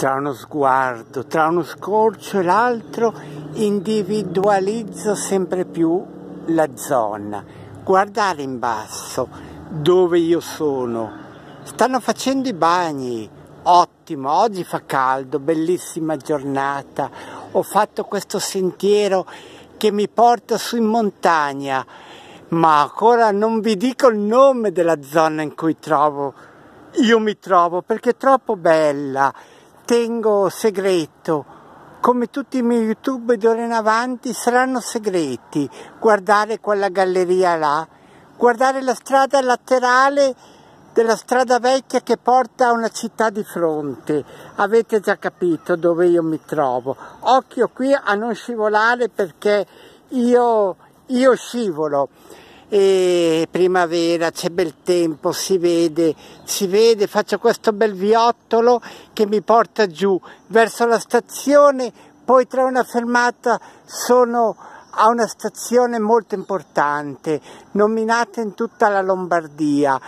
tra uno sguardo, tra uno scorcio e l'altro, individualizzo sempre più la zona. Guardare in basso dove io sono. Stanno facendo i bagni. Ottimo, oggi fa caldo, bellissima giornata. Ho fatto questo sentiero che mi porta su in montagna, ma ancora non vi dico il nome della zona in cui trovo. Io mi trovo perché è troppo bella tengo segreto. Come tutti i miei YouTube d'ora in avanti saranno segreti. Guardare quella galleria là, guardare la strada laterale della strada vecchia che porta a una città di fronte. Avete già capito dove io mi trovo. Occhio qui a non scivolare perché io, io scivolo e primavera, c'è bel tempo, si vede, si vede, faccio questo bel viottolo che mi porta giù verso la stazione, poi tra una fermata sono a una stazione molto importante, nominata in tutta la Lombardia,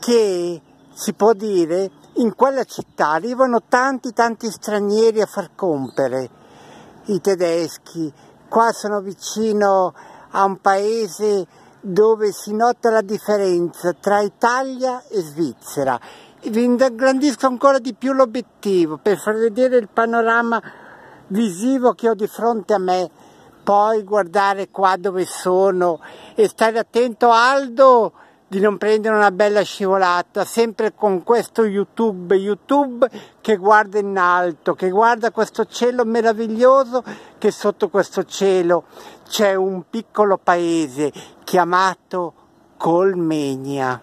che si può dire in quella città arrivano tanti tanti stranieri a far compere, i tedeschi, qua sono vicino a un paese dove si nota la differenza tra Italia e Svizzera. Vi ingrandisco ancora di più l'obiettivo per far vedere il panorama visivo che ho di fronte a me, poi guardare qua dove sono e stare attento Aldo di non prendere una bella scivolata, sempre con questo YouTube, YouTube che guarda in alto, che guarda questo cielo meraviglioso che sotto questo cielo c'è un piccolo paese chiamato Colmenia.